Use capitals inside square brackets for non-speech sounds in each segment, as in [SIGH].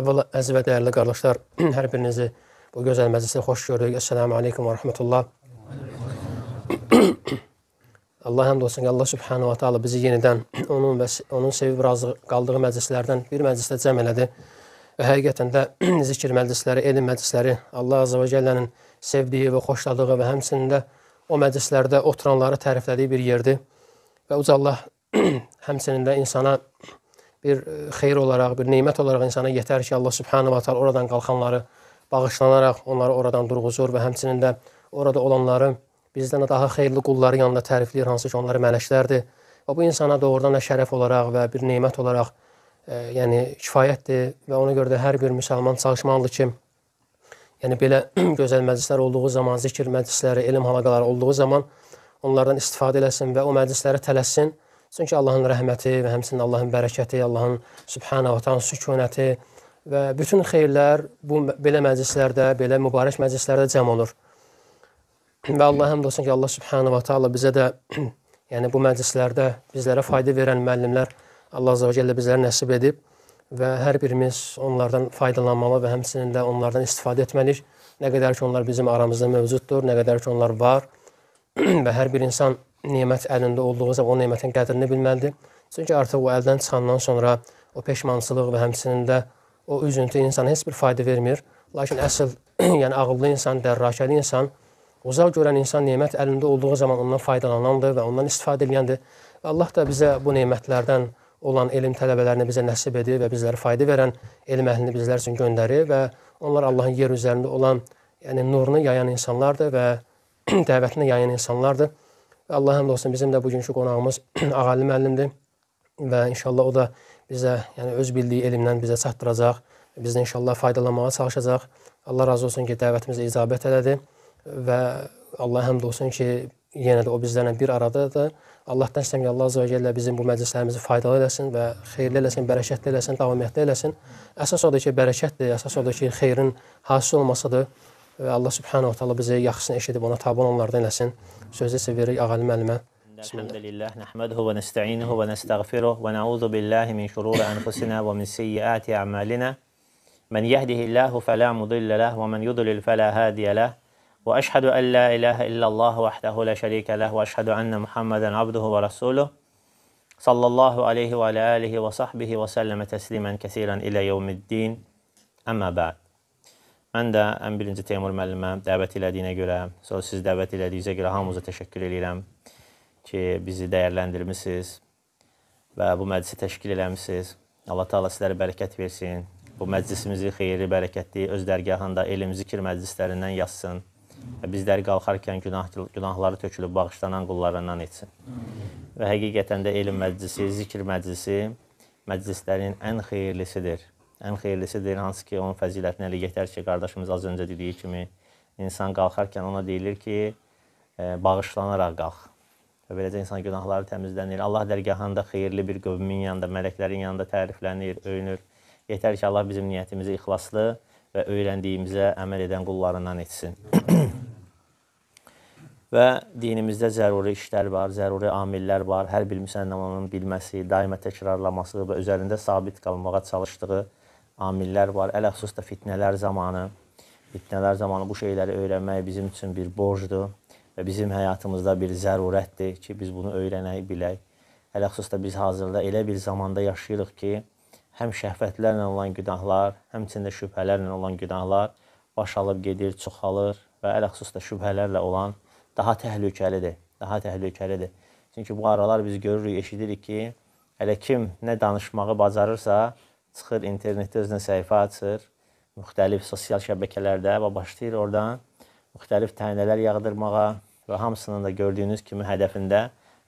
Əvvəla əziz və dəyərli qardaşlar, [CLEARS THROAT] hər birinizi bu gözəl məclisə xoş gördük. Əssəlamu aleykum və rəhmətullah. [CLEARS THROAT] Allah həmd olsun ki, Allah subhanahu wa ta'ala bizi yenidən [CLEARS THROAT] onun və onun sevib razı qaldığı məclislərdən bir məclisdə cəm elədi. Və həqiqətən də zikir məclisləri, elm məclisləri Allah azə və cəllənin sevdiyi və xoşladığı və həmçinin də o məclislərdə oturanları təriflədiyi bir yerdir. Və uca Allah həmçinin də insana bir e, xeyir olaraq, bir nemət olaraq insana yetər ki, Allah subhanahu va taala oradan qalxanları bağışlanaraq onları oradan durğuzur və həmçinin də orada olanları bizdən daha xeyirli qulları yanında tərifləyir, hansı ki, onlar mələklərdir. Və bu insana doğrudan da şərəf olaraq və bir nemət olaraq, e, yəni kifayətdir və ona görə də hər bir müsəlman çalışmalıdır ki, yəni belə [CLEARS THROAT] gözəl məclislər olduğu zaman, zikr məclisləri, elm halaqaları olduğu zaman onlardan istifadə eləsin və o məclislərə tələssin Çünki Allahın rəhməti və həmçinin Allahın bərəkəti, Allahın subhanahu taala sükunəti və bütün xeyirlər bu belə məclislərdə, belə mübarək məclislərdə cəm olur. Və Allah həmd olsun ki, Allah subhanahu taala bizə də [CLEARS THROAT] yəni bu məclislərdə bizlərə fayda verən müəllimlər Allah Azza və Cəllə bizlərə nəsib edib və hər birimiz onlardan faydalanmalı və həmçinin də onlardan istifadə etməliyik. Nə qədər ki onlar bizim aramızda mövcuddur, nə qədər ki onlar var [CLEARS THROAT] və hər bir insan nemət əlində olduğu zaman o nemətin qədrini bilməlidir. Çünki artıq o əldən çıxandan sonra o peşmançılıq və həmçinin də o üzüntü insana heç bir fayda vermir. Lakin əsl, [CLEARS THROAT] yəni ağıllı insan, dərrakəli insan, uzaq görən insan nemət əlində olduğu zaman ondan faydalanandır və ondan istifadə edəndir. Və Allah da bizə bu nemətlərdən olan elm tələbələrini bizə nəsib edir və bizlərə fayda verən elm əhlini bizlər üçün göndərir və onlar Allahın yer üzərində olan, yəni nurunu yayan insanlardır və [CLEARS THROAT] dəvətini yayan insanlardır. Allah həmd olsun bizim də bugünkü qonağımız [CLEARS THROAT] Ağalı müəllimdir və inşallah o da bizə, yəni öz bildiyi elmdən bizə çatdıracaq. Biz də inşallah faydalanmağa çalışacaq. Allah razı olsun ki, dəvətimizə icabət elədi və Allah həmd olsun ki, yenə də o bizlərlə bir aradadır. Allahdan istəyirəm ki, Allah Azza və Cəllə bizim bu məclislərimizi faydalı eləsin və xeyirli eləsin, bərəkətli eləsin, davamiyyətli eləsin. Əsas odur ki, bərəkətdir, əsas odur ki, xeyrin hasil olmasıdır və Allah Subhanahu taala bizə yaxşısını eşidib ona tabe olanlardan eləsin. Sözü isə veririk Ağalı müəllimə. Elhamdülillah, nəhməduhu və nəstəinuhu və nəstəğfiruh və na'uzu billahi min şururi anfusina və min seyyiati a'malina. Men yehdihillahu fela mudille leh ve men yudlil fela hadiye leh. Ve eşhedü en la ilahe illallah vahdehu la şerike leh ve eşhedü enne Muhammeden abduhu ve resuluh. Sallallahu aleyhi ve ala alihi ve sahbihi ve selleme teslimen kesiren ile yevmiddin. Amma ba'd. Mən də ən birinci Teymur müəllimə dəvət elədiyinə görə, sonra siz dəvət elədiyinizə görə hamınıza təşəkkür eləyirəm ki, bizi dəyərləndirmisiniz və bu məclisi təşkil eləmisiniz. Allah Taala sizlərə bərəkət versin. Bu məclisimizi xeyirli, bərəkətli öz dərgahında elm, zikr məclislərindən yazsın və bizləri qalxarkən günah günahları tökülüb bağışlanan qullarından etsin. Və həqiqətən də elm məclisi, zikr məclisi məclislərin ən xeyirlisidir ən xeyirlisidir, hansı ki, onun fəzilətinə elə yetər ki, qardaşımız az öncə dediyi kimi, insan qalxarkən ona deyilir ki, e, bağışlanaraq qalx. Və beləcə insan günahları təmizlənir. Allah dərgahında xeyirli bir qövmin yanında, mələklərin yanında təriflənir, öyünür. Yetər ki, Allah bizim niyyətimizi ixlaslı və öyrəndiyimizə əməl edən qullarından etsin. [COUGHS] və dinimizdə zəruri işlər var, zəruri amillər var. Hər bir müsəlmanın bilməsi, daima təkrarlaması və üzərində sabit qalmağa çalışdığı amillər var. Ələxsus da fitnələr zamanı, fitnələr zamanı bu şeyləri öyrənmək bizim üçün bir borcdur və bizim həyatımızda bir zərurətdir ki, biz bunu öyrənək bilək. Ələxsus da biz hazırda elə bir zamanda yaşayırıq ki, həm şəhvətlərlə olan günahlar, həmçində şübhələrlə olan günahlar baş alıb gedir, çoxalır və ələxsus da şübhələrlə olan daha təhlükəlidir, daha təhlükəlidir. Çünki bu aralar biz görürük, eşidirik ki, hələ kim nə danışmağı bacarırsa, çıxır internetdə özünə səhifə açır, müxtəlif sosial şəbəkələrdə və başlayır oradan müxtəlif tənələr yağdırmağa və hamısının da gördüyünüz kimi hədəfində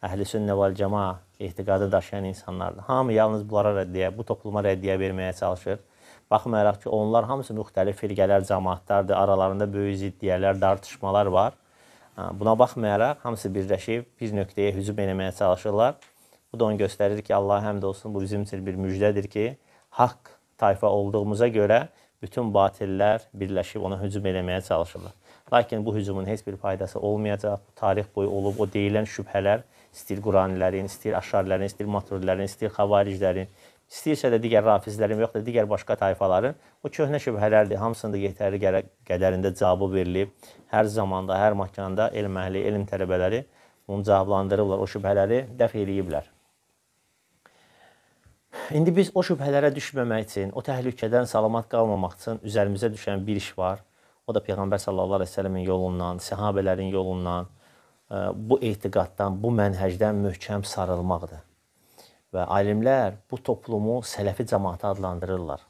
əhlüsünnə vəl cəma etiqadı daşıyan insanlardır. Hamı yalnız bunlara rəddiyə, bu topluma rəddiyə verməyə çalışır. Baxmayaraq ki, onlar hamısı müxtəlif firqələr, cəmaatlardır, aralarında böyük ziddiyələr, dartışmalar var. Buna baxmayaraq hamısı birləşib bir nöqtəyə hücum etməyə çalışırlar. Bu da onu göstərir ki, Allah həmd olsun bu bizim üçün bir müjdədir ki, haqq tayfa olduğumuza görə bütün batillər birləşib ona hücum eləməyə çalışırlar. Lakin bu hücumun heç bir faydası olmayacaq. Tarix boyu olub o deyilən şübhələr istir Quranilərin, istir Aşarilərin, istir Maturdilərin, istir Xavariclərin, istəyirsə də digər rafizlərin yoxsa digər başqa tayfaların o köhnə şübhələrdir. Hamısında yetərli qədərində cavabı verilib. Hər zamanda, hər məkanda elm əhli, elm tələbələri bunu cavablandırıblar, o şübhələri dəf eləyiblər. İndi biz o şübhələrə düşməmək üçün, o təhlükədən salamat qalmamaq üçün üzərimizə düşən bir iş var. O da Peyğəmbər sallallahu əleyhi və səlləmin yolundan, səhabələrin yolundan, e, bu etiqaddan, bu mənhəcdən möhkəm sarılmaqdır. Və alimlər bu toplumu sələfi cəmaəti adlandırırlar.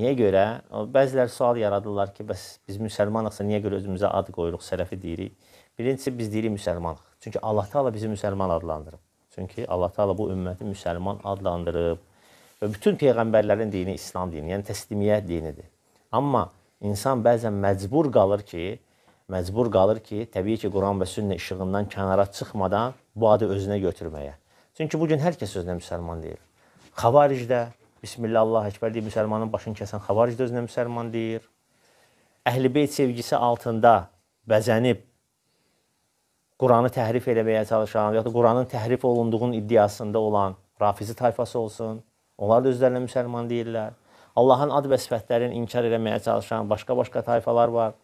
Niyə görə? Bəziləri sual yaradırlar ki, bəs biz müsəlmanıqsa niyə görə özümüzə ad qoyuruq, sələfi deyirik? Birincisi biz deyirik müsəlmanıq. Çünki Allah Taala bizi müsəlman adlandırıb. Çünki Allah Taala bu ümməti müsəlman adlandırıb və bütün peyğəmbərlərin dini İslam dini, yəni təslimiyyət dinidir. Amma insan bəzən məcbur qalır ki, məcbur qalır ki, təbii ki, Quran və sünnə işığından kənara çıxmadan bu adı özünə götürməyə. Çünki bu gün hər kəs özünə müsəlman deyir. Xavaricdə Bismillah Allah Ekber deyib müsəlmanın başını kəsən xavaric də özünə müsəlman deyir. Əhl-i beyt sevgisi altında bəzənib Quranı təhrif eləməyə çalışan, ya da Quranın təhrif olunduğunun iddiasında olan Rafizi tayfası olsun, Onlar da özlərinə müsəlman deyirlər. Allahın ad və sifətlərini inkar eləməyə çalışan başqa-başqa tayfalar var.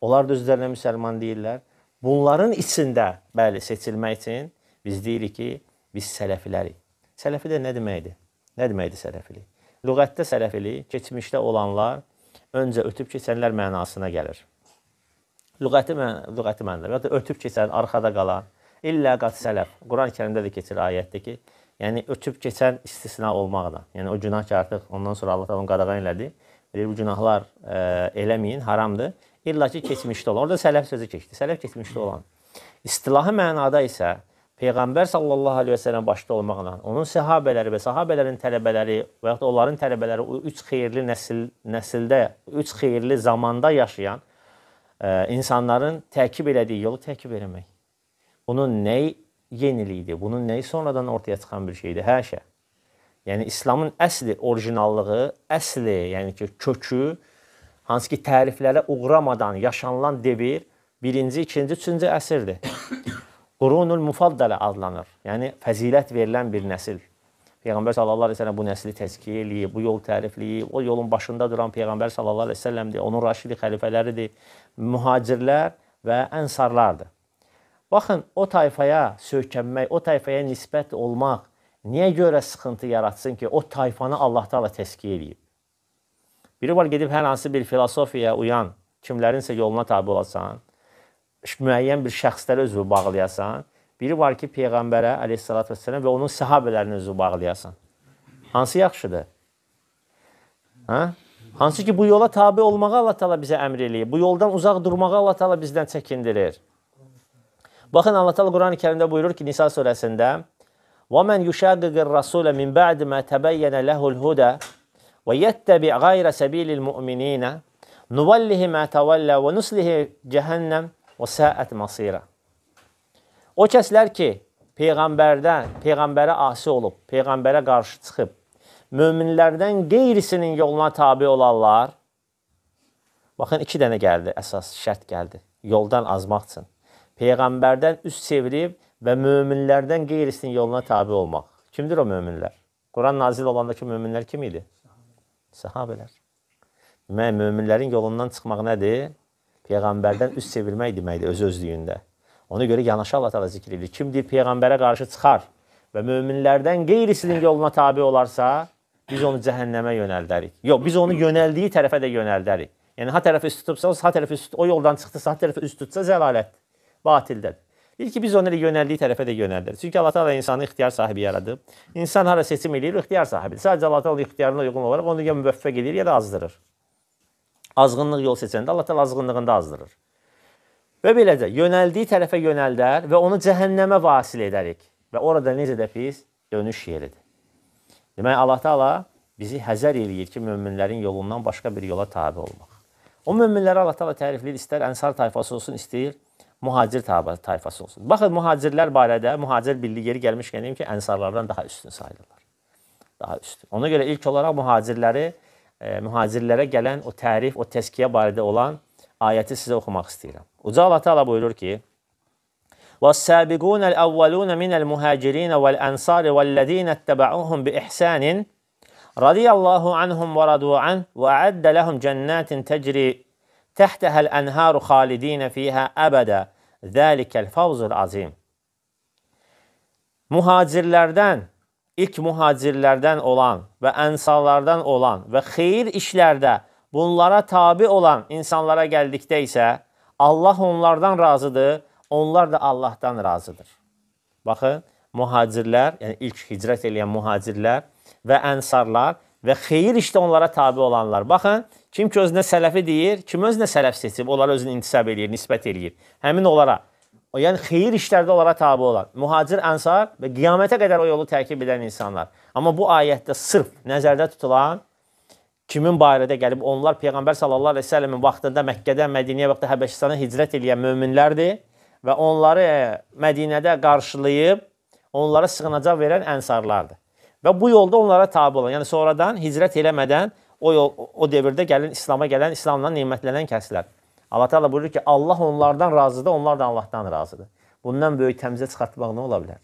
Onlar da özlərinə müsəlman deyirlər. Bunların içində bəli seçilmək üçün biz deyirik ki, biz sələfilərik. Sələfilik nə deməkdir? Nə deməkdir sələfilik? Lüğətdə sələfilik keçmişdə olanlar öncə ötüb keçənlər mənasına gəlir. Lüğəti mən lüğəti məndə və ya da ötüb keçən, arxada qalan, illə qat sələf. Quran-Kərimdə də keçir ayətdə ki, Yəni ötüb keçən istisna olmaqla. Yəni o günah ki artıq ondan sonra Allah təala qadağan elədi. Deyir bu günahlar e, eləməyin, haramdır. İlla ki keçmişdə olan. Orda sələf sözü keçdi. Sələf keçmişdə olan. İstilahi mənada isə Peyğəmbər sallallahu əleyhi və səlləm başda olmaqla onun səhabələri və səhabələrin tələbələri və yaxud da onların tələbələri o 3 xeyirli nəsil nəsildə, 3 xeyirli zamanda yaşayan ə, e, insanların təqib elədiyi yolu təqib etmək. Bunun nəyi yenilikdir. Bunun nəyi sonradan ortaya çıxan bir şeydir? Hər şey. Yəni İslamın əsli orijinallığı, əsli, yəni ki, kökü hansı ki təriflərə uğramadan yaşanılan devir 1-ci, 2-ci, 3-cü əsrdir. [COUGHS] Qurunul mufaddalə adlanır. Yəni fəzilət verilən bir nəsil. Peyğəmbər sallallahu əleyhi və səlləm bu nəsli təzkiyə eləyib, bu yol tərifləyib. O yolun başında duran Peyğəmbər sallallahu əleyhi və səlləmdir, onun rəşidi xəlifələridir, mühacirlər və ənsarlardır. Baxın, o tayfaya söykənmək, o tayfaya nisbət olmaq niyə görə sıxıntı yaratsın ki, o tayfanı Allah Taala təskin eləyib? Biri var gedib hər hansı bir filosofiyaya uyan, kimlərinsə yoluna tabe olasan, müəyyən bir şəxslərə özünü bağlayasan, biri var ki, peyğəmbərə, əleyhissalat vesselam və onun səhabələrinə özünü bağlayasan. Hansı yaxşıdır? Hə? Hansı ki, bu yola tabe olmağa Allah Taala bizə əmr eləyir. Bu yoldan uzaq durmağa Allah Taala bizdən çəkindirir. Baxın Allah Teala Qurani-Kərimdə buyurur ki, Nisa surəsində: "Və men yushaqiqir rasule min ba'di ma tabayyana lehu'l huda və yettabi ghayra sabilil mu'minin nuvallihi ma tawalla və nuslihi cehennəm və sa'at masira." O kəslər ki, peyğəmbərdən, peyğəmbərə asi olub, peyğəmbərə qarşı çıxıb, möminlərdən qeyrisinin yoluna tabe olanlar, baxın 2 dənə gəldi, əsas şərt gəldi. Yoldan azmaq üçün peyğəmbərdən üst çevirib və möminlərdən qeyrisinin yoluna tabe olmaq. Kimdir o möminlər? Quran nazil olandakı möminlər kim idi? Səhabələr. Demək, möminlərin yolundan çıxmaq nədir? Peyğəmbərdən üst çevirmək deməkdir öz özlüyündə. Ona görə yanaşı Allah təala zikr edir. Kim deyir peyğəmbərə qarşı çıxar və möminlərdən qeyrisinin yoluna tabe olarsa, biz onu cəhənnəmə yönəldərik. Yox, biz onu yönəldiyi tərəfə də yönəldərik. Yəni ha tərəfə üst tutubsa, ha tərəfə üst o yoldan çıxdısa, ha tərəfə üst tutsa zəlalətdir batildədir. Deyir ki, biz onun elə yönəldiyi tərəfə də yönəldirik. Çünki Allah Taala insanı ixtiyar sahibi yaradıb. İnsan hara seçim eləyir, ixtiyar sahibidir. Sadəcə Allah Taala ixtiyarına uyğun olaraq onu ya müvəffəq eləyir, ya da azdırır. Azğınlıq yol seçəndə Allah Taala azğınlığında azdırır. Və beləcə yönəldiyi tərəfə yönəldər və onu cəhənnəmə vasil edərik. Və orada necə də pis dönüş yeridir. Demək Allah Taala bizi həzər eləyir ki, möminlərin yolundan başqa bir yola tabe olmaq. O möminləri Allah Taala tərifləyir, istər Ənsar tayfası olsun, istəyir mühacir tayfası olsun. Baxın, mühacirlər barədə, mühacir birliyi yeri gəlmişkən deyim ki, ənsarlardan daha üstün sayılırlar. Daha üstün. Ona görə ilk olaraq mühacirləri, e, mühacirlərə gələn o tərif, o təskiyə barədə olan ayəti sizə oxumaq istəyirəm. Uca Allah Teala buyurur ki, وَالسَّابِقُونَ الْاَوَّلُونَ مِنَ الْمُهَاجِرِينَ وَالْاَنْصَارِ وَالَّذ۪ينَ اتَّبَعُوهُمْ بِإِحْسَانٍ رَضِيَ اللّٰهُ عَنْهُمْ وَرَضُوا عَنْهُ وَأَعَدَّ لَهُمْ جَنَّاتٍ تَجْرِي تَحْتَهَا الْاَنْهَارُ خَالِد۪ينَ ف۪يهَا أَبَدًا Zəlikəl favzul azim. Muhacirlərdən, ilk muhacirlərdən olan və ənsarlardan olan və xeyir işlərdə bunlara tabi olan insanlara gəldikdə isə Allah onlardan razıdır, onlar da Allahdan razıdır. Baxın, muhacirlər, yəni ilk hicrət eləyən muhacirlər və ənsarlar və xeyir işdə onlara tabe olanlar. Baxın, kim ki özünə sələfi deyir, kim özünə sələf seçib, onlara özünü intisab eləyir, nisbət eləyir. Həmin onlara, yəni xeyir işlərdə onlara tabe olan, mühacir, ənsar və qiyamətə qədər o yolu təqib edən insanlar. Amma bu ayətdə sırf nəzərdə tutulan kimin barədə gəlib onlar Peyğəmbər sallallahu əleyhi və səlləmin vaxtında Məkkədən Mədinəyə vaxtı Həbəşistana hicrət edən möminlərdir və onları Mədinədə qarşılayıb onlara sığınacaq verən ənsarlardır. Və bu yolda onlara tabe olan, yəni sonradan hicrət eləmədən o yol o dövrdə gələn İslam'a gələn, İslamla nemətlənən kəslər. Allah Teala buyurur ki, Allah onlardan razıdır, onlar da Allahdan razıdır. Bundan böyük təmizə çıxartmaq nə ola bilər?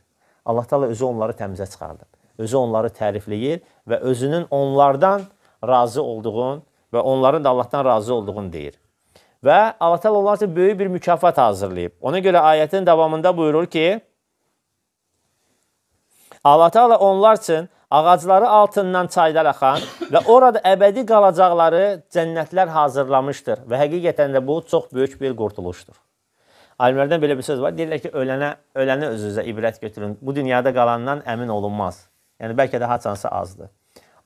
Allah Teala özü onları təmizə çıxardır. Özü onları tərifləyir və özünün onlardan razı olduğunu və onların da Allahdan razı olduğunu deyir. Və Allah Teala onlar üçün böyük bir mükafat hazırlayıb. Ona görə ayətin davamında buyurur ki: Allah Taala onlar üçün ağacları altından çaylar axan və orada əbədi qalacaqları cənnətlər hazırlamışdır. Və həqiqətən də bu çox böyük bir qurtuluşdur. Alimlərdən belə bir söz var. Deyirlər ki, ölənə, ölənə özünüzə ibrət götürün. Bu dünyada qalandan əmin olunmaz. Yəni, bəlkə də haçansa azdır.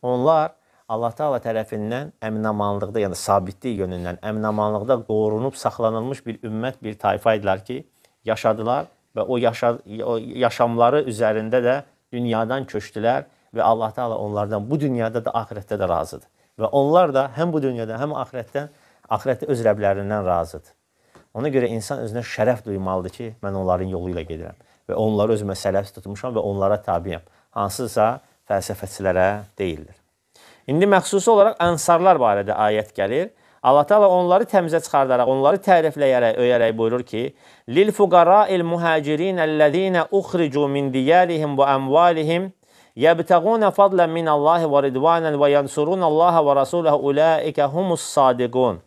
Onlar Allah Taala tərəfindən əminamanlıqda, yəni sabitlik yönündən əminamanlıqda qorunub saxlanılmış bir ümmət, bir tayfa idilər ki, yaşadılar və o, yaşa, o yaşamları üzərində də dünyadan köçdülər və Allah Taala onlardan bu dünyada da axirətdə də razıdır. Və onlar da həm bu dünyada, həm axirətdə axirətdə öz rəblərindən razıdır. Ona görə insan özünə şərəf duymalıdır ki, mən onların yolu ilə gedirəm və onları özümə sələf tutmuşam və onlara tabiyəm. Hansısa fəlsəfəçilərə deyildir. İndi məxsusi olaraq ənsarlar barədə ayət gəlir. Allah Taala onları təmizə çıxardaraq, onları tərifləyərək, öyərək buyurur ki: "Lil fuqara'il muhacirin ellezina ukhricu min diyarihim və amwalihim yebtaguna fadlan min Allah və ridvanan və yansurun Allah və rasulahu ulaika humus sadiqun."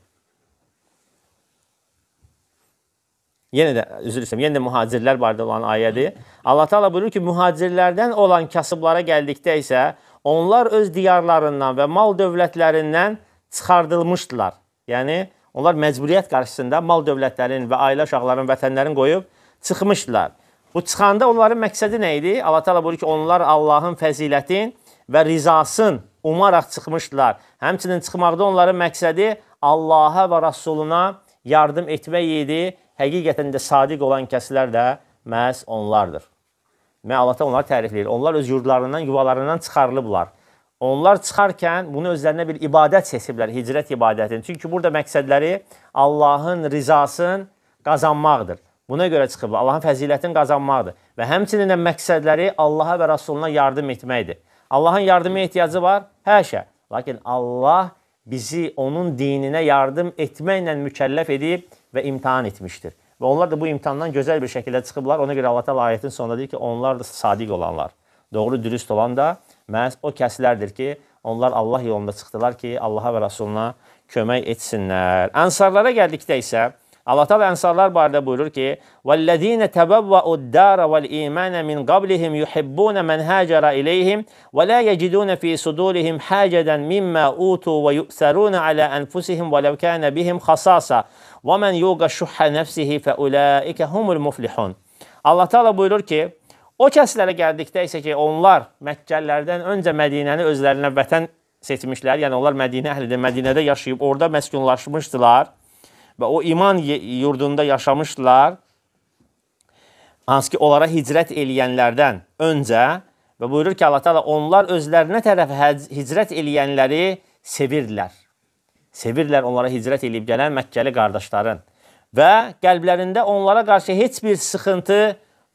Yenə də üzr istəyirəm, yenə də mühacirlər barədə olan ayədir. Allah Taala buyurur ki, mühacirlərdən olan kasıblara gəldikdə isə onlar öz diyarlarından və mal dövlətlərindən çıxardılmışdılar. Yəni onlar məcburiyyət qarşısında mal dövlətlərin və ailə uşaqlarının, vətənlərin qoyub çıxmışdılar. Bu çıxanda onların məqsədi nə idi? Allah təala buyurur ki, onlar Allahın fəzilətin və rizasını umaraq çıxmışdılar. Həmçinin çıxmaqda onların məqsədi Allaha və Rasuluna yardım etmək idi. Həqiqətən də sadiq olan kəslər də məhz onlardır. Mə Allah təala onları tərifləyir. Onlar öz yurdlarından, yuvalarından çıxarılıblar. Onlar çıxarkən bunu özlərinə bir ibadət seçiblər, hicrət ibadətini. Çünki burada məqsədləri Allahın rizasını qazanmaqdır. Buna görə çıxıblar. Allahın fəzilətini qazanmaqdır. Və həmçinin də məqsədləri Allaha və Rasuluna yardım etməkdir. Allahın yardıma ehtiyacı var, hər şey. Lakin Allah bizi onun dininə yardım etməklə mükəlləf edib və imtahan etmişdir. Və onlar da bu imtahandan gözəl bir şəkildə çıxıblar. Ona görə Allah təala ayətin sonunda deyir ki, onlar da sadiq olanlar, doğru dürüst olan da məhz o kəslərdir ki, onlar Allah yolunda çıxdılar ki, Allaha və Rasuluna kömək etsinlər. Ənsarlara gəldikdə isə Allah Taala Ənsarlar barədə buyurur ki: "Vallazina tabawwa'u ad-dara wal-imana min qablihim yuhibbuna man hajara ilayhim wa la yajiduna fi sudurihim hajadan mimma utu wa yu'saruna ala anfusihim wa law kana bihim khasasa wa man yuqa shuhha nafsihi fa ulaika humul muflihun." Allah Taala buyurur ki: O kəslərə gəldikdə isə ki, onlar Məkkəlilərdən öncə Mədinəni özlərinə vətən seçmişlər. Yəni onlar Mədinə əhlidir, Mədinədə yaşayıb orada məskunlaşmışdılar və o iman yurdunda yaşamışdılar. Hansı ki, onlara hicrət eləyənlərdən öncə və buyurur ki, Allah Taala onlar özlərinə tərəf hicrət eləyənləri sevirdilər. Sevirlər onlara hicrət eləyib gələn Məkkəli qardaşların və qəlblərində onlara qarşı heç bir sıxıntı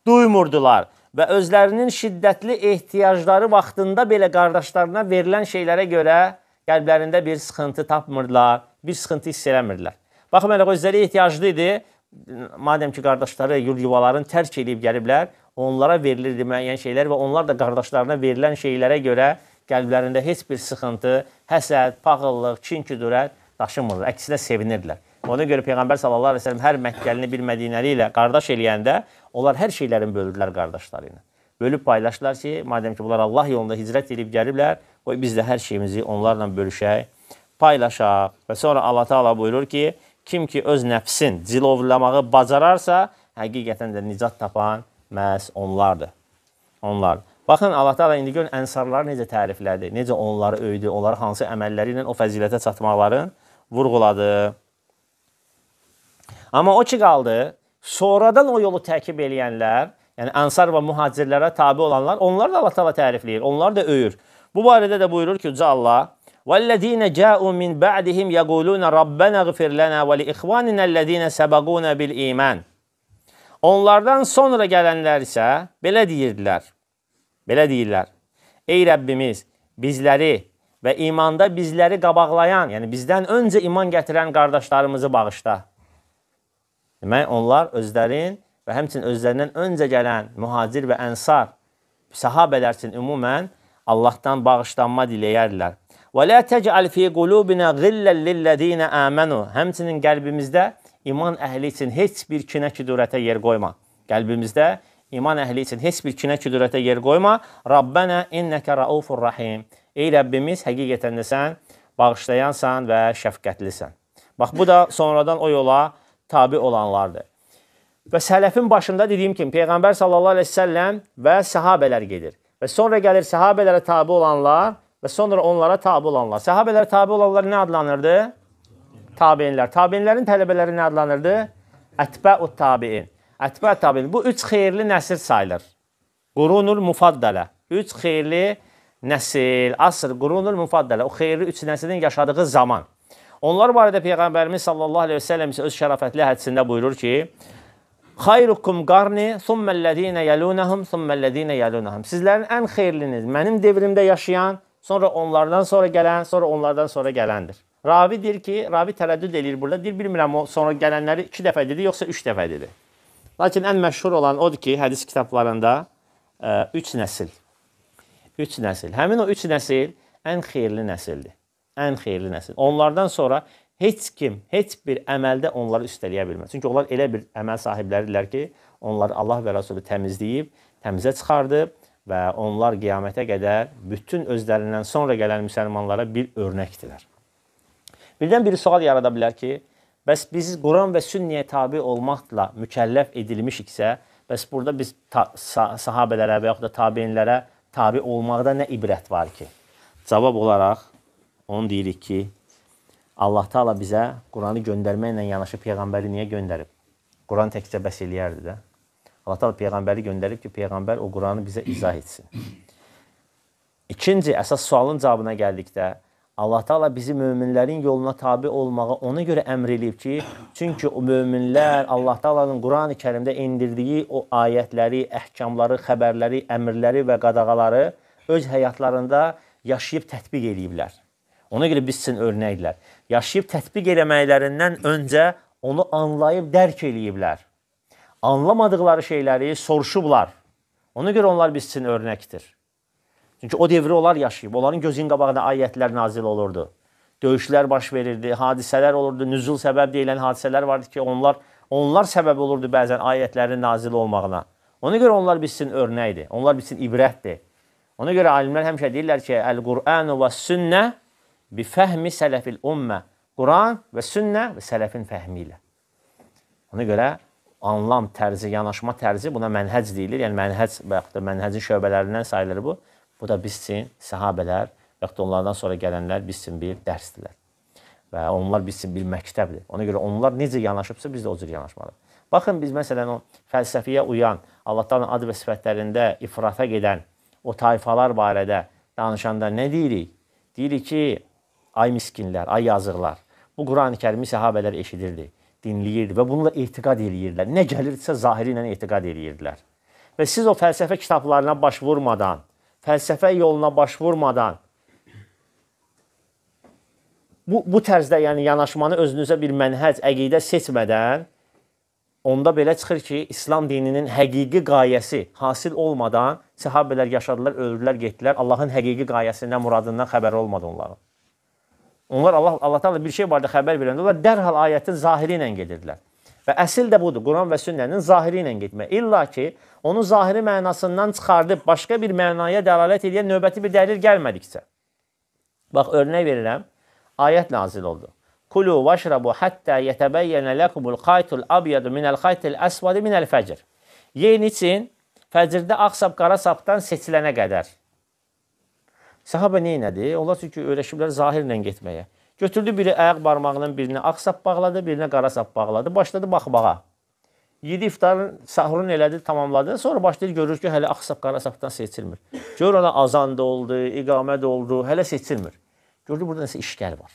duymurdular və özlərinin şiddətli ehtiyacları vaxtında belə qardaşlarına verilən şeylərə görə qəlblərində bir sıxıntı tapmırlar, bir sıxıntı hiss eləmirlər. Baxın, elə özləri ehtiyaclı idi. Madəm ki, qardaşları yurd-yuvalarını tərk edib gəliblər, onlara verilirdi müəyyən şeylər və onlar da qardaşlarına verilən şeylərə görə qəlblərində heç bir sıxıntı, həsəd, paxıllıq, kin-küdurət daşımırlar. Əksinə sevinirdilər. Ona görə Peyğəmbər sallallahu əleyhi və səlləm hər Məkkəlini bir Mədinəli ilə qardaş eləyəndə onlar hər şeylərin böldülər qardaşları ilə. Bölüb paylaşdılar ki, madəm ki bunlar Allah yolunda hicrət edib gəliblər, qoy biz də hər şeyimizi onlarla bölüşək, paylaşaq. Və sonra Allah Taala buyurur ki, kim ki öz nəfsin cilovlamağı bacararsa, həqiqətən də nicat tapan məhz onlardır. Onlar. Baxın Allah Taala indi görün ənsarları necə təriflədi, necə onları öydü, onları hansı əməlləri ilə o fəzilətə çatmaqların vurğuladı. Amma o ki qaldı, sonradan o yolu təqib eləyənlər, yəni Ənsar və mühacirlərə tabe olanlar, onlar da Allah təala tərifləyir, onlar da öyür. Bu barədə də buyurur ki, Uca Allah: "Vallazina ca'u min ba'dihim yaquluna rabbana ighfir lana və li ikhwanina sabaquna bil iman." Onlardan sonra gələnlər isə belə deyirdilər. Belə deyirlər: "Ey Rəbbimiz, bizləri və imanda bizləri qabaqlayan, yəni bizdən öncə iman gətirən qardaşlarımızı bağışla." Demək, onlar özlərin və həmçinin özlərindən öncə gələn mühacir və ənsar sahabələr üçün ümumən Allahdan bağışlanma diləyərlər. Və la tec'al fi qulubina ghillan lillezina amanu. Həmçinin qəlbimizdə iman əhli üçün heç bir kinə küdurətə yer qoyma. Qəlbimizdə iman əhli üçün heç bir kinə küdurətə yer qoyma. Rabbana innaka raufur rahim. Ey Rəbbimiz, həqiqətən də sən bağışlayansan və şəfqətlisən. Bax bu da sonradan o yola tabi olanlardır. Və sələfin başında dediyim kimi Peyğəmbər sallallahu əleyhi və səlləm və səhabələr gedir. Və sonra gəlir səhabələrə tabi olanlar və sonra onlara tabi olanlar. Səhabələrə tabi olanlar nə adlanırdı? Tabeinlər. Tabeinlərin tələbələri nə adlanırdı? Ətbəut tabiin. Ətbəut tabiin. Bu üç xeyirli nəsil sayılır. Qurunul mufaddalə. Üç xeyirli nəsil, asr, qurunul mufaddalə. O xeyirli üç nəsilin yaşadığı zaman. Onlar barədə Peyğəmbərimiz sallallahu əleyhi və səlləm öz şərafətli hədisində buyurur ki: "Xayrukum qarni, summa-llezina yalunhum, summa-llezina yalunhum." Sizlərin ən xeyirliniz mənim devrimdə yaşayan, sonra onlardan sonra gələn, sonra onlardan sonra gələndir. Ravi deyir ki, Ravi tərəddüd eləyir burada. Deyir bilmirəm o sonra gələnləri 2 dəfə dedi yoxsa 3 dəfə dedi. Lakin ən məşhur olan odur ki, hədis kitablarında 3 e, nəsil. 3 nəsil. Həmin o 3 nəsil ən xeyirli nəsildir ən xeyirli nəsil. Onlardan sonra heç kim, heç bir əməldə onları üstələyə bilməz. Çünki onlar elə bir əməl sahibləridirlər ki, onları Allah və Rəsulü təmizləyib, təmizə çıxardı və onlar qiyamətə qədər bütün özlərindən sonra gələn müsəlmanlara bir örnəkdirlər. Birdən bir sual yarada bilər ki, bəs biz Quran və sünnəyə tabe olmaqla mükəlləf edilmişiksə, bəs burada biz sahabelərə və yaxud da tabeinlərə tabe olmaqda nə ibrət var ki? Cavab olaraq Onu deyirik ki, Allah Taala bizə Qur'anı göndərməklə yanaşı peyğəmbəri niyə göndərib? Quran təkcə bəs eləyərdi də. Allah Taala peyğəmbəri göndərib ki, peyğəmbər o Qur'anı bizə izah etsin. İkinci əsas sualın cavabına gəldikdə, Allah Taala bizi möminlərin yoluna tabe olmağa ona görə əmr eləyib ki, çünki o möminlər Allah Taalanın Qurani-Kərimdə endirdiyi o ayətləri, əhkamları, xəbərləri, əmrləri və qadağaları öz həyatlarında yaşayıb tətbiq eləyiblər. Ona görə biz sizin örnəkdirlər. Yaşayıb tətbiq eləməklərindən öncə onu anlayıb dərk eləyiblər. Anlamadıqları şeyləri soruşublar. Ona görə onlar biz üçün örnəkdir. Çünki o devri onlar yaşayıb. Onların gözün qabağına ayətlər nazil olurdu. Döyüşlər baş verirdi, hadisələr olurdu. Nüzul səbəb deyilən hadisələr vardı ki, onlar onlar səbəb olurdu bəzən ayətlərin nazil olmağına. Ona görə onlar biz üçün örnəkdir. Onlar biz üçün ibrətdir. Ona görə alimlər həmişə deyirlər ki, Əl-Qur'an və sünnə bi fəhmi sələfil ummə, Quran və sünnə və sələfin fəhmi ilə. Ona görə anlam tərzi, yanaşma tərzi buna mənhəc deyilir. Yəni mənhəc və yaxud da mənhəcin şöbələrindən sayılır bu. Bu da biz üçün səhabələr və yaxud da onlardan sonra gələnlər biz üçün bir dərsdirlər. Və onlar biz üçün bir məktəbdir. Ona görə onlar necə yanaşıbsa biz də o cür yanaşmalıyıq. Baxın biz məsələn o fəlsəfiyə uyan, Allahdan ad və sifətlərində ifrata gedən o tayfalar barədə danışanda nə deyirik? Deyirik ki, ay miskinlər, ay yazıqlar. Bu Qurani-Kərimi səhabələr eşidirdi, dinləyirdi və bununla etiqad eləyirdilər. Nə gəlirsə zahiri ilə etiqad eləyirdilər. Və siz o fəlsəfə kitablarına baş vurmadan, fəlsəfə yoluna baş vurmadan bu bu tərzdə, yəni yanaşmanı özünüzə bir mənhec, əqidə seçmədən onda belə çıxır ki, İslam dininin həqiqi qayəsi hasil olmadan səhabələr yaşadılar, öldülər, getdilər. Allahın həqiqi qayəsindən, muradından xəbəri olmadı onların. Onlar Allah Allah Taala bir şey barədə xəbər verəndə onlar dərhal ayətin zahiri ilə gedirlər. Və əsl də budur. Quran və sünnənin zahiri ilə getmək. İlla ki, onu zahiri mənasından çıxardıb başqa bir mənaya dəlalət edən növbəti bir dəlil gəlmədikcə. Bax, örnək verirəm. Ayət nazil oldu. Kulu vaşrabu hatta yetabayyana lakumul khaytul abyadu minel khaytil asvadi minel fəcr. Yeyin için fəcrdə ağ sap qara sapdan seçilənə qədər. Səhabə neynədi? Onlar çünki öyrəşiblər zahirlə getməyə. Götürdü biri ayaq barmağının birinə ağ sap bağladı, birinə qara sap bağladı. Başladı baxmağa. Yedi iftarın sahurun elədi, tamamladı. Sonra başlayır görür ki, hələ ağ sap qara sapdan seçilmir. Görür ona azan da oldu, iqamə də oldu, hələ seçilmir. Gördü burada nəsə işgəl var.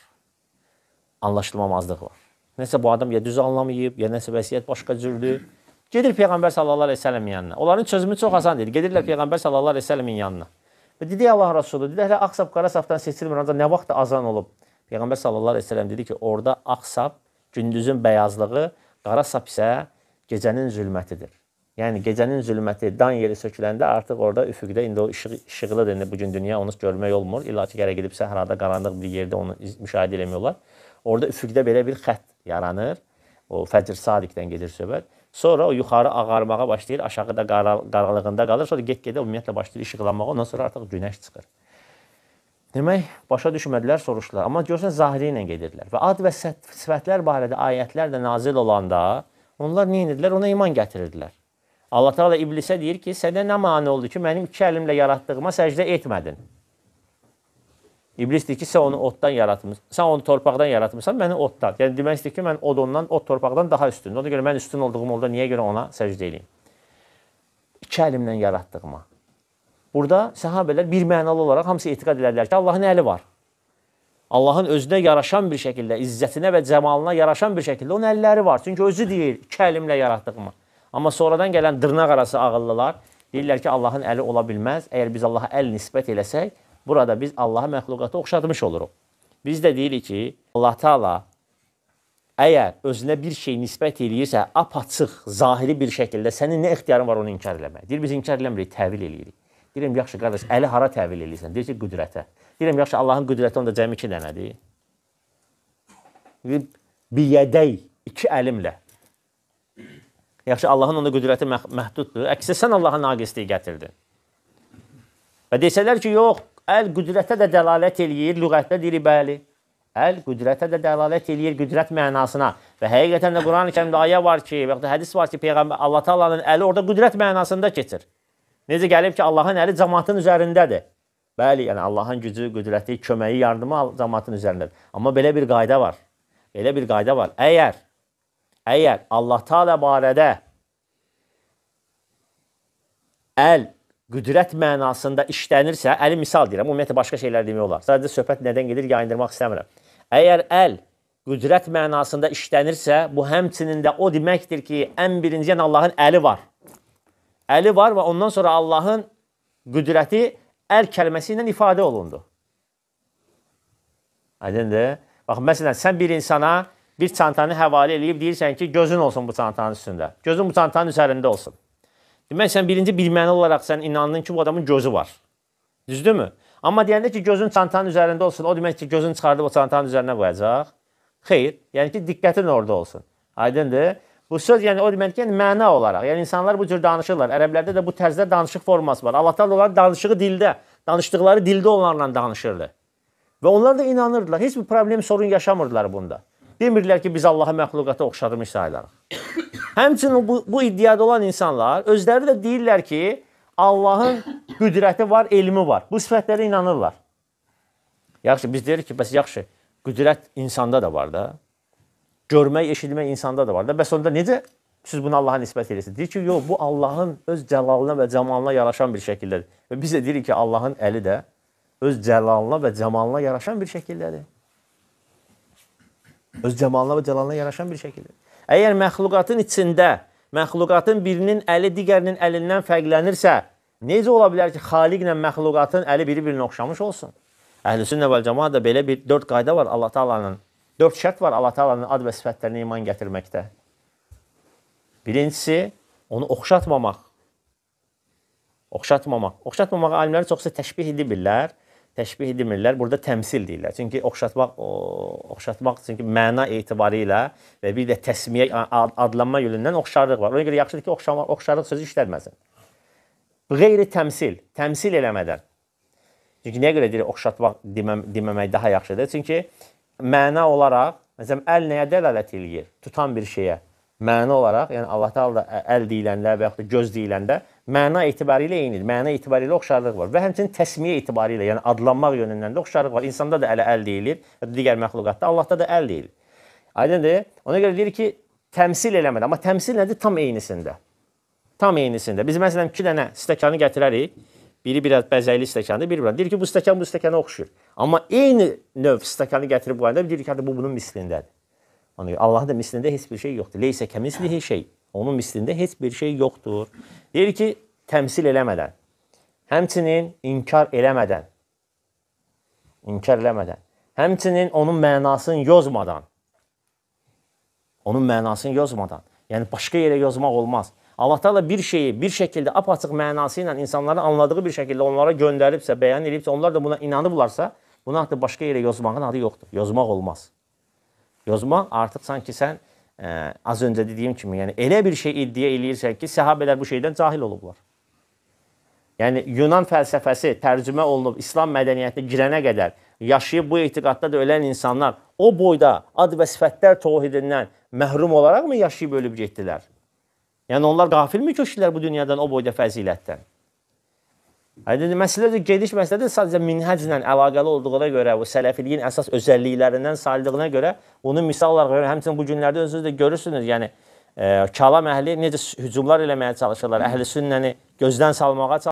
Anlaşılmamazlıq var. Nəsə bu adam ya düz anlamayıb, ya nəsə vəsiyyət başqa cürdür. Gedir Peyğəmbər sallallahu əleyhi və səlləmin yanına. Onların çözümü çox asandır. Gedirlər Peyğəmbər sallallahu əleyhi və səlləmin yanına. Və dedi Allah Rasulü, dedi hələ ağsap qarasapdan seçilmir, ancaq nə vaxt azan olub. Peyğəmbər sallallahu əleyhi və səlləm dedi ki, orada ağsap gündüzün bəyazlığı, qarasap isə gecənin zülmətidir. Yəni gecənin zülməti dan yeri söküləndə artıq orada üfüqdə indi o işıq işıqlıdır. İndi bu gün dünya onu görmək olmur. İlla ki gərə gedib səhrada qaranlıq bir yerdə onu müşahidə eləmək olar. Orada üfüqdə belə bir xətt yaranır. O Fəcr Sadiqdən gedir söhbət. Sonra o yuxarı ağarmağa başlayır, aşağıda qara, qaralığında qalır. Sonra get-gedə ümumiyyətlə başlayır işıqlanmağa. Ondan sonra artıq günəş çıxır. Demək, başa düşmədilər, soruşdular. Amma görsən zahiri ilə gedirlər. Və ad və sifətlər barədə ayətlər də nazil olanda onlar nə edirdilər? Ona iman gətirirdilər. Allah Taala iblisə deyir ki, sənə nə mane oldu ki, mənim iki əlimlə yaratdığıma səcdə etmədin? İblis deyir ki, sən onu oddan yaratmısan, sən onu torpaqdan yaratmısan, məni oddan. Yəni demək istəyir ki, mən od ondan, od torpaqdan daha üstündür. Ona görə mən üstün olduğum olda niyə görə ona səcdə eləyim? İki əlimlə yaratdığıma. Burada səhabələr bir mənalı olaraq hamısı etiqad edirlər ki, Allahın əli var. Allahın özünə yaraşan bir şəkildə, izzətinə və cəmalına yaraşan bir şəkildə onun əlləri var. Çünki özü deyir, iki əlimlə yaratdığıma. Amma sonradan gələn dırnaq arası ağıllılar deyirlər ki, Allahın əli ola bilməz. Əgər biz Allaha əl nisbət eləsək, burada biz Allahı məxluqata oxşatmış oluruq. Biz də deyirik ki, Allah Taala əgər özünə bir şey nisbət eləyirsə, apaçıq, zahiri bir şəkildə sənin nə ixtiyarın var onu inkar eləməyə. Deyir biz inkar eləmirik, təvil eləyirik. Deyirəm yaxşı qardaş, əli hara təvil eləyirsən? Deyir ki, qüdrətə. Deyirəm yaxşı Allahın qüdrəti onda cəmi 2 dənədir. Deyir biyədəy, iki əlimlə. Yaxşı Allahın onda qüdrəti məhduddur. Əksinə sən Allahın naqisliyi gətirdin. Və desələr ki, yox, Əl-qüdrətə də dəlalət eləyir, lüğətdə deyir, bəli. Əl-qüdrətə də dəlalət eləyir qüdrət mənasına. Və həqiqətən də Quran-ı Kərimdə ayə var ki, və ya da hədis var ki, peyğəmbər Allah Taala'nın əli orada qüdrət mənasında keçir. Necə gəlib ki, Allahın əli cəmaatın üzərindədir. Bəli, yəni Allahın gücü, qüdrəti, köməyi, yardımı cəmaatın üzərindədir. Amma belə bir qayda var. Belə bir qayda var. Əgər əgər Allah Taala barədə əl qüdrət mənasında işlənirsə, əli misal deyirəm, ümumiyyətlə başqa şeylər demək olar. Sadəcə söhbət nədən gedir yayındırmaq istəmirəm. Əgər əl qüdrət mənasında işlənirsə, bu həmçinin də o deməkdir ki, ən birinci yəni Allahın əli var. Əli var və ondan sonra Allahın qüdrəti əl kəlməsi ilə ifadə olundu. Aydındır? Bax məsələn, sən bir insana bir çantanı həvalə eləyib deyirsən ki, gözün olsun bu çantanın üstündə. Gözün bu çantanın üzərində olsun. Demək sən birinci bilməli olaraq sən inandın ki, bu adamın gözü var. Düzdürmü? Amma deyəndə ki, gözün çantanın üzərində olsun, o demək ki, gözün çıxardıb o çantanın üzərinə qoyacaq. Xeyr, yəni ki, diqqətin orada olsun. Aydındır? Bu söz yəni o demək ki, yəni məna olaraq, yəni insanlar bu cür danışırlar. Ərəblərdə də bu tərzdə danışıq forması var. Allah təala onların danışığı dildə, danışdıqları dildə onlarla danışırdı. Və onlar da inanırdılar. Heç bir problem, sorun yaşamırdılar bunda. Demirdilər ki, biz Allahı məxluqata oxşadırmış sayılarıq. Həmçinin bu, bu iddiada olan insanlar özləri də deyirlər ki, Allahın qüdrəti var, elmi var. Bu sifətlərə inanırlar. Yaxşı, biz deyirik ki, bəs yaxşı, qüdrət insanda da var da. Görmək, eşitmək insanda da var da. Bəs onda necə siz bunu Allaha nisbət edirsiniz? Deyir ki, yox, bu Allahın öz cəlalına və cəmalına yaraşan bir şəkildədir. Və biz də deyirik ki, Allahın əli də öz cəlalına və cəmalına yaraşan bir şəkildədir. Öz cəmalına və cəlalına yaraşan bir şəkildədir. Əgər məxluqatın içində məxluqatın birinin əli digərinin əlindən fərqlənirsə, necə ola bilər ki, xaliqlə məxluqatın əli biri-birinə oxşamış olsun? Əhlüsünnə vəl cəmaədə belə bir 4 qayda var Allah Taala'nın. 4 şərt var Allah Taala'nın ad və sifətlərinə iman gətirməkdə. Birincisi, onu oxşatmamaq. Oxşatmamaq. Oxşatmamağı alimlər çoxsa təşbih ediblər təşbih demirlər, burada təmsil deyirlər. Çünki oxşatmaq, oxşatmaq çünki məna etibarı ilə və bir də təsmiyə adlanma yönündən oxşarlıq var. Ona görə yaxşıdır ki, oxşamaq, oxşarlıq sözü işlənməsin. Qeyri-təmsil, təmsil eləmədən. Çünki nəyə görə deyirik oxşatmaq deməm, deməmək daha yaxşıdır? Çünki məna olaraq, məsələn, əl nəyə dəlalət eləyir? Tutan bir şeyə məna olaraq, yəni Allah Taala əl deyiləndə və yaxud da göz deyiləndə məna etibarı ilə eynidir. Məna etibarı ilə oxşarlıq var və həmçinin təsmiyə etibarı ilə, yəni adlanmaq yönündən də oxşarlıq var. İnsanda da ələ əl deyilir və digər məxluqatda Allahda da əl deyilir. Aydındır? Ona görə deyir ki, təmsil eləmədi, amma təmsil nədir? Tam eynisində. Tam eynisində. Biz məsələn 2 dənə stəkanı gətirərik. Biri biraz bəzəkli stəkandır, biri biraz. Deyir ki, bu stəkan bu stəkana oxşuyur. Amma eyni növ stəkanı gətirib qoyanda deyir ki, bu bunun mislindədir. Ona görə Allahın da mislində heç bir şey yoxdur. Leysə kəmislihi şey. Onun mislində heç bir şey yoxdur. Deyir ki, təmsil eləmədən. Həmçinin inkar eləmədən. İnkar eləmədən. Həmçinin onun mənasını yozmadan. Onun mənasını yozmadan. Yəni başqa yerə yozmaq olmaz. Allah Taala bir şeyi bir şəkildə apaçıq mənası ilə insanların anladığı bir şəkildə onlara göndəribsə, bəyan edibsə, onlar da buna inanıblarsa, bunu artıq başqa yerə yozmağın adı yoxdur. Yozmaq olmaz. Yozmaq artıq sanki sən ə, e, az öncə dediyim kimi, yəni elə bir şey iddia eləyirsən ki, səhabələr bu şeydən cahil olublar. Yəni Yunan fəlsəfəsi tərcümə olunub İslam mədəniyyətinə girənə qədər yaşayıb bu etiqadda da ölən insanlar o boyda ad və sifətlər təvhidindən məhrum olaraqmı yaşayıb ölüb getdilər? Yəni onlar qafilmi köçdülər bu dünyadan o boyda fəzilətdən? Hədi məsələdə gediş məsələdə sadəcə minhəclə əlaqəli olduğuna görə, o sələfiliyin əsas özəlliklərindən sayıldığına görə, bunu misal olaraq görürəm. Həmçinin bu günlərdə özünüz də görürsünüz, yəni ə, e, kalam əhli necə hücumlar eləməyə çalışırlar, əhli sünnəni gözdən salmağa çalışırlar.